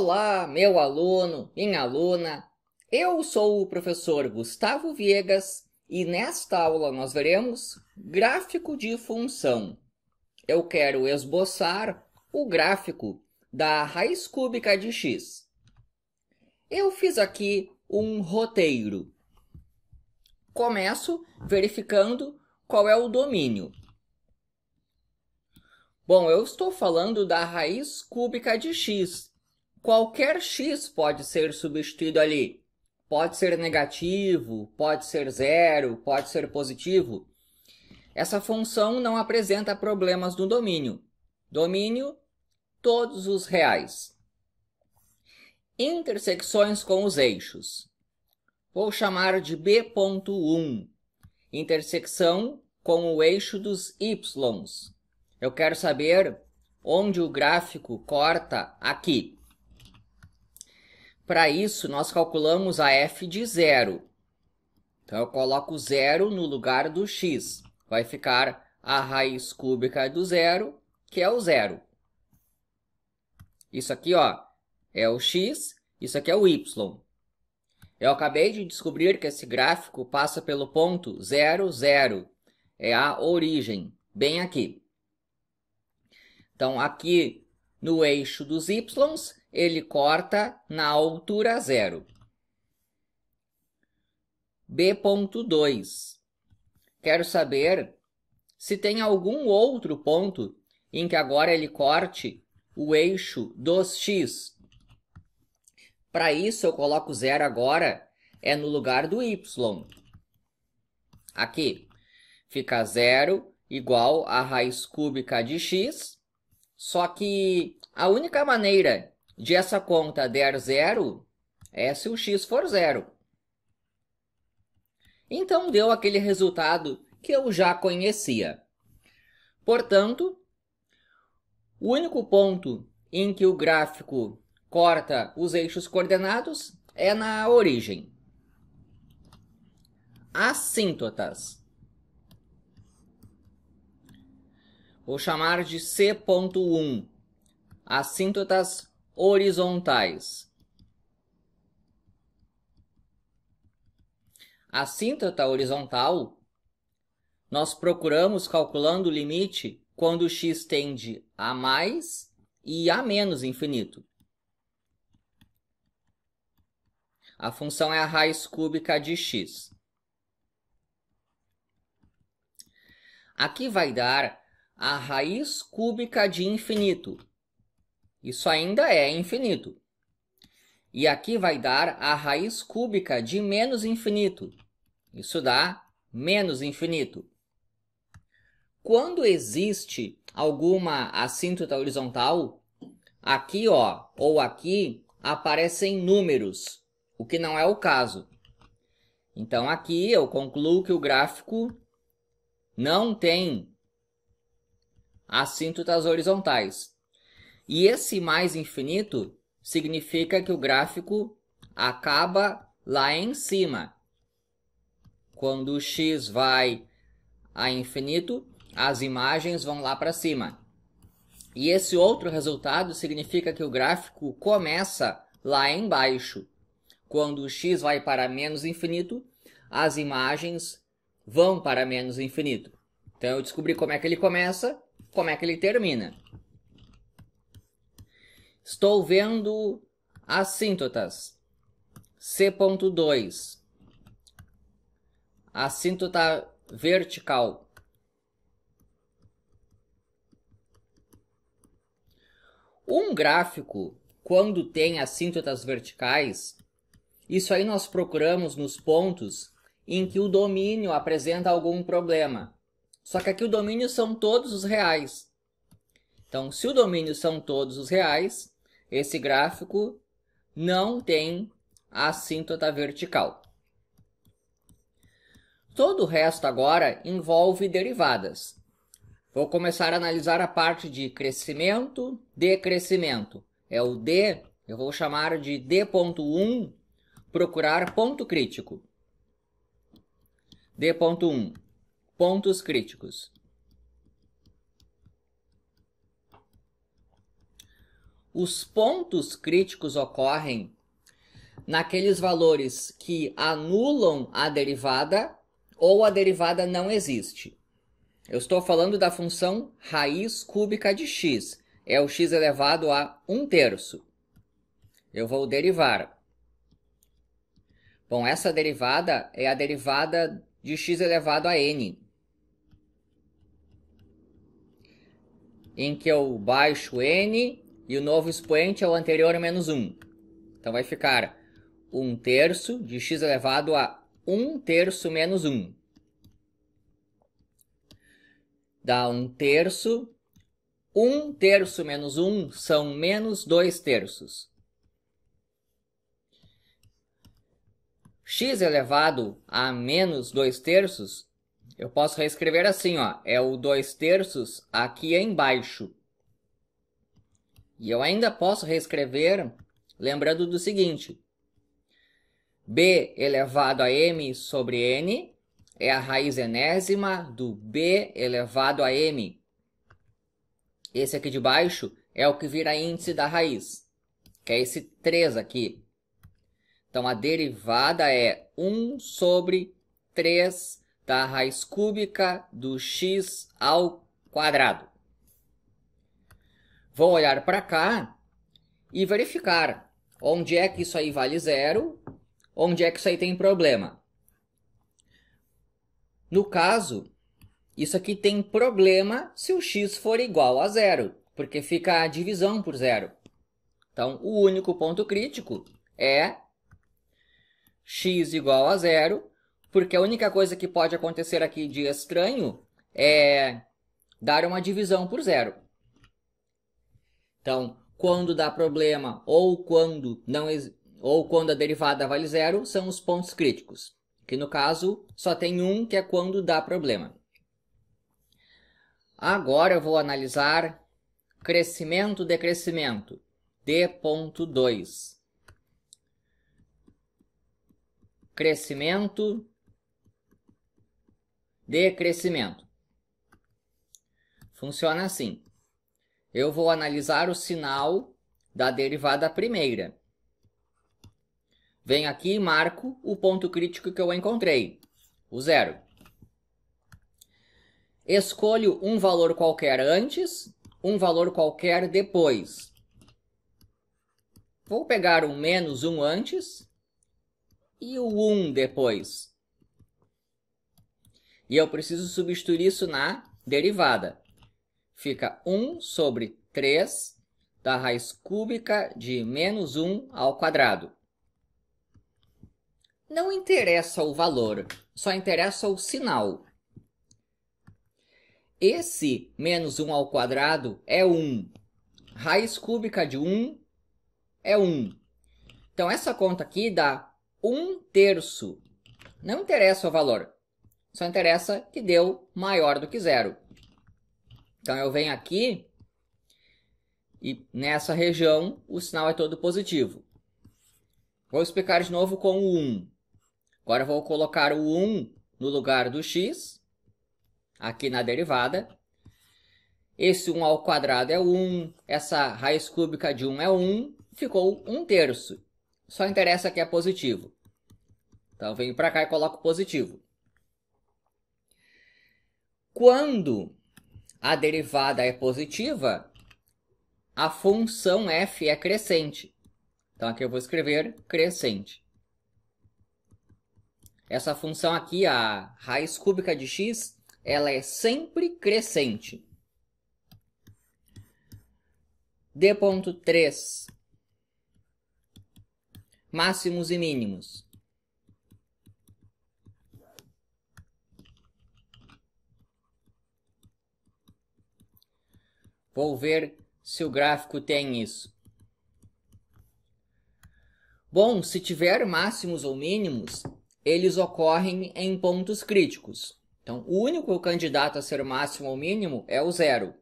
Olá, meu aluno, minha aluna. Eu sou o professor Gustavo Viegas e nesta aula nós veremos gráfico de função. Eu quero esboçar o gráfico da raiz cúbica de x. Eu fiz aqui um roteiro. Começo verificando qual é o domínio. Bom, eu estou falando da raiz cúbica de x, Qualquer x pode ser substituído ali. Pode ser negativo, pode ser zero, pode ser positivo. Essa função não apresenta problemas no domínio. Domínio, todos os reais. Intersecções com os eixos. Vou chamar de B.1. Intersecção com o eixo dos y. Eu quero saber onde o gráfico corta aqui. Para isso, nós calculamos a f de zero. Então, eu coloco zero no lugar do x. Vai ficar a raiz cúbica do zero, que é o zero. Isso aqui ó, é o x, isso aqui é o y. Eu acabei de descobrir que esse gráfico passa pelo ponto 0, 0. É a origem, bem aqui. Então, aqui no eixo dos y, ele corta na altura zero. B.2. Quero saber se tem algum outro ponto em que agora ele corte o eixo dos x. Para isso, eu coloco zero agora, é no lugar do y. Aqui, fica zero igual a raiz cúbica de x, só que a única maneira de essa conta der zero, é se o x for zero. Então, deu aquele resultado que eu já conhecia. Portanto, o único ponto em que o gráfico corta os eixos coordenados é na origem. Assíntotas. Vou chamar de C.1, assíntotas horizontais. A assim, síntota tá horizontal nós procuramos calculando o limite quando x tende a mais e a menos infinito. A função é a raiz cúbica de x. Aqui vai dar a raiz cúbica de infinito, isso ainda é infinito. E aqui vai dar a raiz cúbica de menos infinito. Isso dá menos infinito. Quando existe alguma assíntota horizontal, aqui ó, ou aqui, aparecem números, o que não é o caso. Então aqui eu concluo que o gráfico não tem assíntotas horizontais. E esse mais infinito significa que o gráfico acaba lá em cima. Quando o x vai a infinito, as imagens vão lá para cima. E esse outro resultado significa que o gráfico começa lá embaixo. Quando o x vai para menos infinito, as imagens vão para menos infinito. Então eu descobri como é que ele começa, como é que ele termina. Estou vendo assíntotas. C.2. Assíntota vertical. Um gráfico, quando tem assíntotas verticais, isso aí nós procuramos nos pontos em que o domínio apresenta algum problema. Só que aqui o domínio são todos os reais. Então, se o domínio são todos os reais, esse gráfico não tem assíntota vertical. Todo o resto agora envolve derivadas. Vou começar a analisar a parte de crescimento, decrescimento. É o D, eu vou chamar de D.1, procurar ponto crítico. D.1, pontos críticos. os pontos críticos ocorrem naqueles valores que anulam a derivada ou a derivada não existe. Eu estou falando da função raiz cúbica de x, é o x elevado a 1 terço. Eu vou derivar. Bom, essa derivada é a derivada de x elevado a n. Em que eu baixo n e o novo expoente é o anterior menos 1. Então vai ficar 1 terço de x elevado a 1 terço menos 1. Dá 1 terço. 1 terço menos 1 são menos 2 terços. x elevado a menos 2 terços, eu posso reescrever assim, ó, é o 2 terços aqui embaixo. E eu ainda posso reescrever lembrando do seguinte: b elevado a m sobre n é a raiz enésima do b elevado a m. Esse aqui de baixo é o que vira índice da raiz, que é esse 3 aqui. Então, a derivada é 1 sobre 3 da raiz cúbica do x ao quadrado vão olhar para cá e verificar onde é que isso aí vale zero, onde é que isso aí tem problema. No caso, isso aqui tem problema se o x for igual a zero, porque fica a divisão por zero. Então, o único ponto crítico é x igual a zero, porque a única coisa que pode acontecer aqui de estranho é dar uma divisão por zero. Então, quando dá problema ou quando não ou quando a derivada vale zero, são os pontos críticos. Que no caso só tem um, que é quando dá problema. Agora eu vou analisar crescimento decrescimento D.2. Crescimento decrescimento. Funciona assim eu vou analisar o sinal da derivada primeira. Venho aqui e marco o ponto crítico que eu encontrei, o zero. Escolho um valor qualquer antes, um valor qualquer depois. Vou pegar o menos um antes e o um depois. E eu preciso substituir isso na derivada fica 1 sobre 3 da raiz cúbica de menos 1 ao quadrado. Não interessa o valor, só interessa o sinal. Esse menos 1 ao quadrado é 1. Raiz cúbica de 1 é 1. Então, essa conta aqui dá 1 terço. Não interessa o valor, só interessa que deu maior do que zero. Então eu venho aqui e nessa região o sinal é todo positivo. Vou explicar de novo com o 1. Agora vou colocar o 1 no lugar do x, aqui na derivada. Esse 1 ao quadrado é 1, essa raiz cúbica de 1 é 1, ficou 1 terço. Só interessa que é positivo. Então, venho para cá e coloco positivo. Quando a derivada é positiva, a função f é crescente. Então aqui eu vou escrever crescente. Essa função aqui, a raiz cúbica de x, ela é sempre crescente. D.3 Máximos e mínimos. Vou ver se o gráfico tem isso. Bom, se tiver máximos ou mínimos, eles ocorrem em pontos críticos. Então, o único candidato a ser máximo ou mínimo é o zero.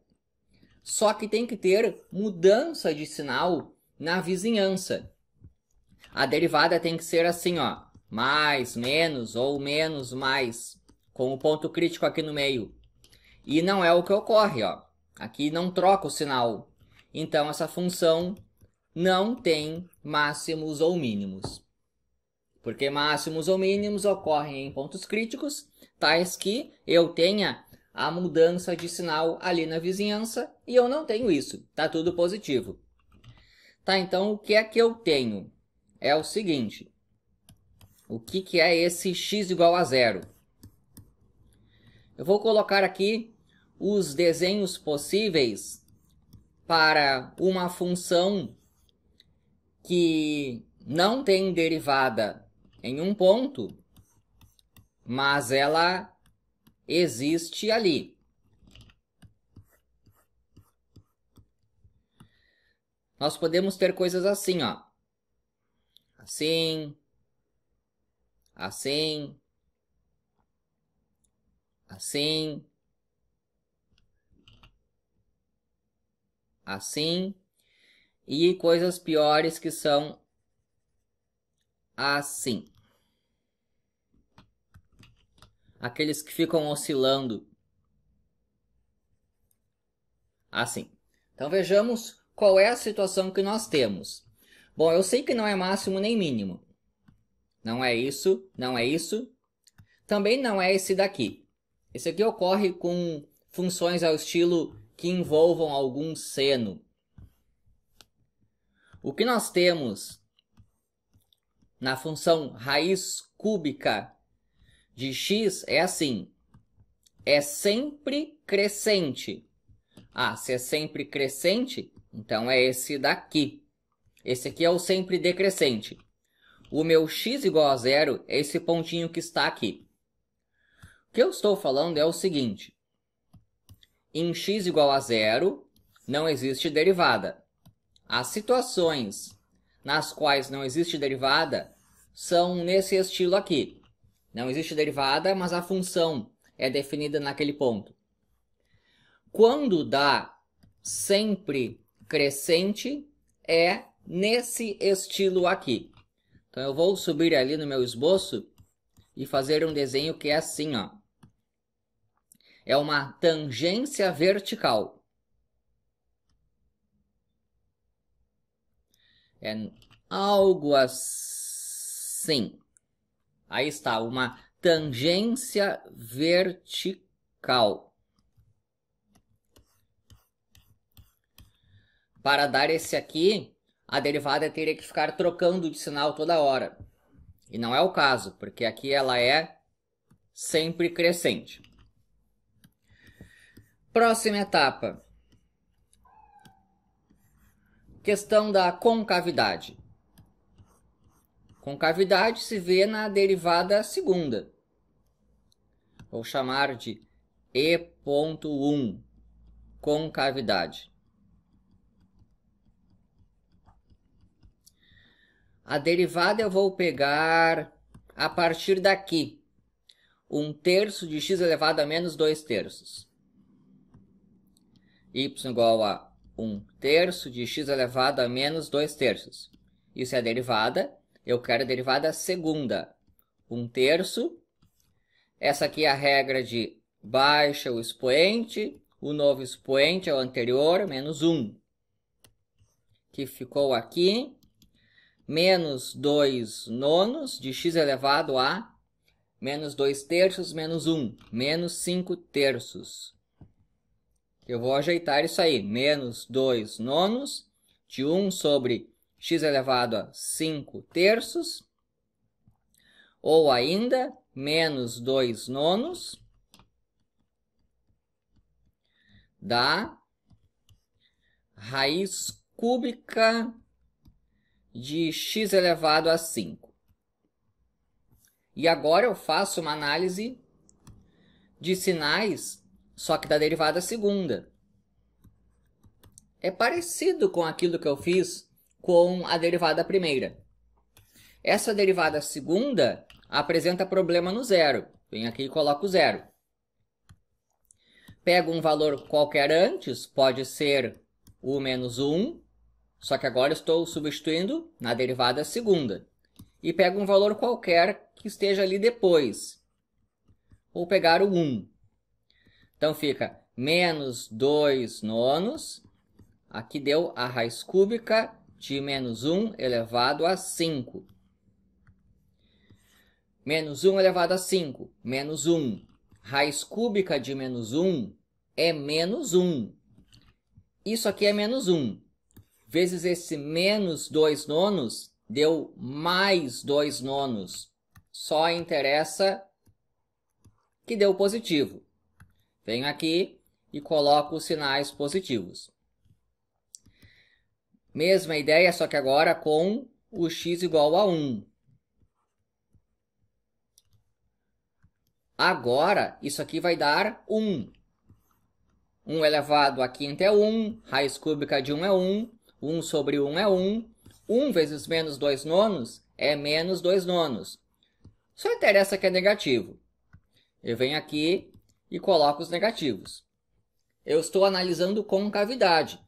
Só que tem que ter mudança de sinal na vizinhança. A derivada tem que ser assim, ó, mais, menos ou menos, mais, com o ponto crítico aqui no meio. E não é o que ocorre, ó. Aqui não troca o sinal. Então essa função não tem máximos ou mínimos. Porque máximos ou mínimos ocorrem em pontos críticos, tais que eu tenha a mudança de sinal ali na vizinhança e eu não tenho isso. Tá tudo positivo. Tá, então o que é que eu tenho? É o seguinte. O que, que é esse x igual a zero? Eu vou colocar aqui os desenhos possíveis para uma função que não tem derivada em um ponto, mas ela existe ali. Nós podemos ter coisas assim, ó. Assim. Assim. Assim. assim, e coisas piores que são assim. Aqueles que ficam oscilando assim. Então vejamos qual é a situação que nós temos. Bom, eu sei que não é máximo nem mínimo. Não é isso, não é isso. Também não é esse daqui. Esse aqui ocorre com funções ao estilo que envolvam algum seno. O que nós temos na função raiz cúbica de x é assim: é sempre crescente. Ah, se é sempre crescente, então é esse daqui. Esse aqui é o sempre decrescente. O meu x igual a zero é esse pontinho que está aqui. O que eu estou falando é o seguinte: em x igual a zero, não existe derivada. As situações nas quais não existe derivada são nesse estilo aqui. Não existe derivada, mas a função é definida naquele ponto. Quando dá sempre crescente, é nesse estilo aqui. Então eu vou subir ali no meu esboço e fazer um desenho que é assim, ó é uma tangência vertical. É algo assim. Aí está, uma tangência vertical. Para dar esse aqui, a derivada teria que ficar trocando de sinal toda hora. E não é o caso, porque aqui ela é sempre crescente. Próxima etapa. Questão da concavidade. Concavidade se vê na derivada segunda. Vou chamar de E.1, concavidade. A derivada eu vou pegar a partir daqui. 1 um terço de x elevado a menos 2 terços y igual a 1 terço de x elevado a menos 2 terços. Isso é a derivada. Eu quero a derivada segunda. 1 terço. Essa aqui é a regra de baixa o expoente. O novo expoente é o anterior, menos 1. Que ficou aqui. Menos 2 nonos de x elevado a menos 2 terços menos 1. Menos 5 terços. Eu vou ajeitar isso aí. Menos 2 nonos de 1 sobre x elevado a 5 terços. Ou ainda, menos 2 nonos da raiz cúbica de x elevado a 5. E agora eu faço uma análise de sinais só que da derivada segunda. É parecido com aquilo que eu fiz com a derivada primeira. Essa derivada segunda apresenta problema no zero. Vem aqui e coloco zero. Pego um valor qualquer antes, pode ser o menos 1, só que agora estou substituindo na derivada segunda. E pego um valor qualquer que esteja ali depois. Vou pegar o 1. Então fica menos 2 nonos. Aqui deu a raiz cúbica de menos 1 elevado a 5. Menos 1 elevado a 5, menos 1. Raiz cúbica de menos 1 é menos 1. Isso aqui é menos 1. Vezes esse menos 2 nonos, deu mais 2 nonos. Só interessa que deu positivo. Venho aqui e coloco os sinais positivos. Mesma ideia, só que agora com o x igual a 1. Agora, isso aqui vai dar 1. 1 elevado à quinta é 1, raiz cúbica de 1 é 1, 1 sobre 1 é 1, 1 vezes menos 2 nonos é menos 2 nonos. Só interessa que é negativo. Eu venho aqui e coloco os negativos. Eu estou analisando concavidade.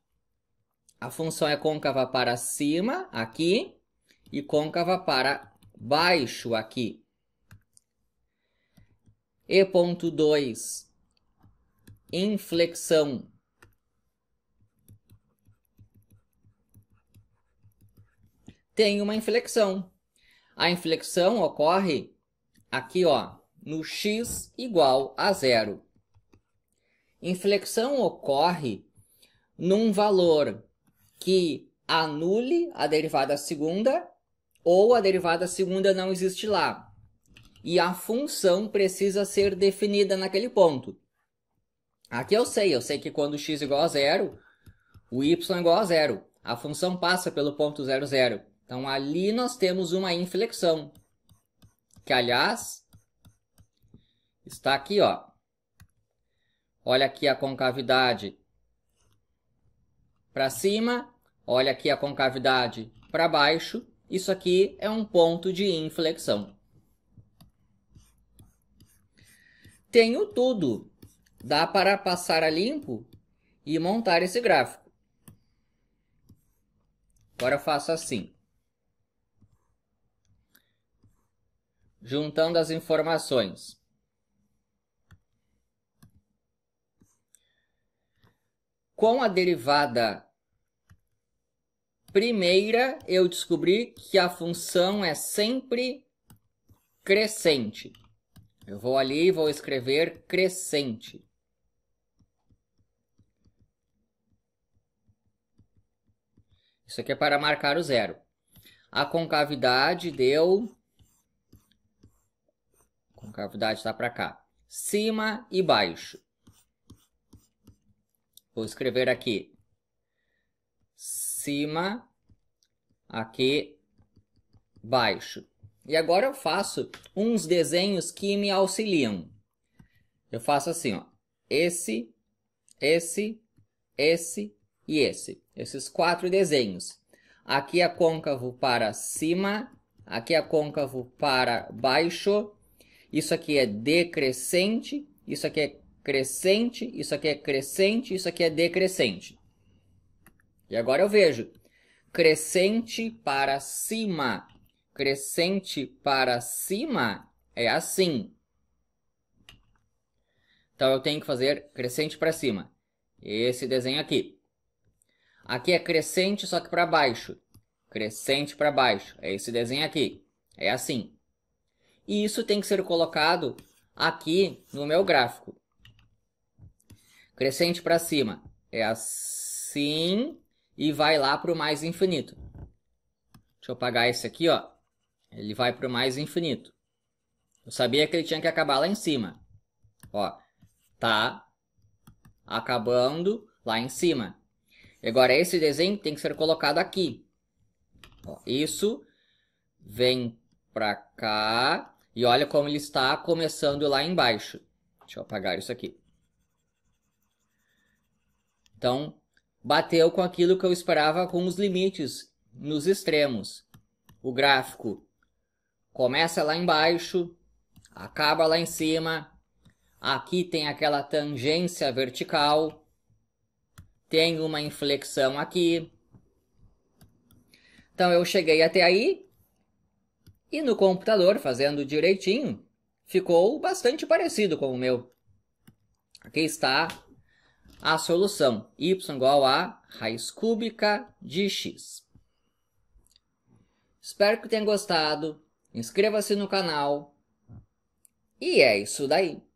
A função é côncava para cima, aqui, e côncava para baixo, aqui. E ponto 2, inflexão. Tem uma inflexão. A inflexão ocorre aqui, ó, no x igual a zero. Inflexão ocorre num valor que anule a derivada segunda ou a derivada segunda não existe lá. E a função precisa ser definida naquele ponto. Aqui eu sei, eu sei que quando x igual a zero, o y é igual a zero. A função passa pelo ponto zero, zero. Então, ali nós temos uma inflexão. Que, aliás, está aqui, ó. Olha aqui a concavidade para cima, olha aqui a concavidade para baixo. Isso aqui é um ponto de inflexão. Tenho tudo. Dá para passar a limpo e montar esse gráfico. Agora eu faço assim. Juntando as informações. com a derivada primeira, eu descobri que a função é sempre crescente. Eu vou ali e vou escrever crescente. Isso aqui é para marcar o zero. A concavidade deu... A concavidade está para cá. Cima e baixo. Vou escrever aqui. Cima, aqui, baixo. E agora eu faço uns desenhos que me auxiliam. Eu faço assim, ó. Esse, esse, esse e esse. Esses quatro desenhos. Aqui é côncavo para cima, aqui é côncavo para baixo. Isso aqui é decrescente, isso aqui é crescente, isso aqui é crescente, isso aqui é decrescente. E agora eu vejo crescente para cima. Crescente para cima é assim. Então eu tenho que fazer crescente para cima. Esse desenho aqui. Aqui é crescente, só que para baixo. Crescente para baixo. É esse desenho aqui. É assim. E isso tem que ser colocado aqui no meu gráfico. Crescente para cima. É assim e vai lá para o mais infinito. Deixa eu apagar esse aqui, ó. Ele vai para o mais infinito. Eu sabia que ele tinha que acabar lá em cima. Ó, tá acabando lá em cima. E agora esse desenho tem que ser colocado aqui. Ó, isso vem para cá e olha como ele está começando lá embaixo. Deixa eu apagar isso aqui. Então, bateu com aquilo que eu esperava com os limites nos extremos. O gráfico começa lá embaixo, acaba lá em cima. Aqui tem aquela tangência vertical. Tem uma inflexão aqui. Então eu cheguei até aí e no computador, fazendo direitinho, ficou bastante parecido com o meu. Aqui está a solução y igual a raiz cúbica de x. Espero que tenha gostado. Inscreva-se no canal. E é isso daí.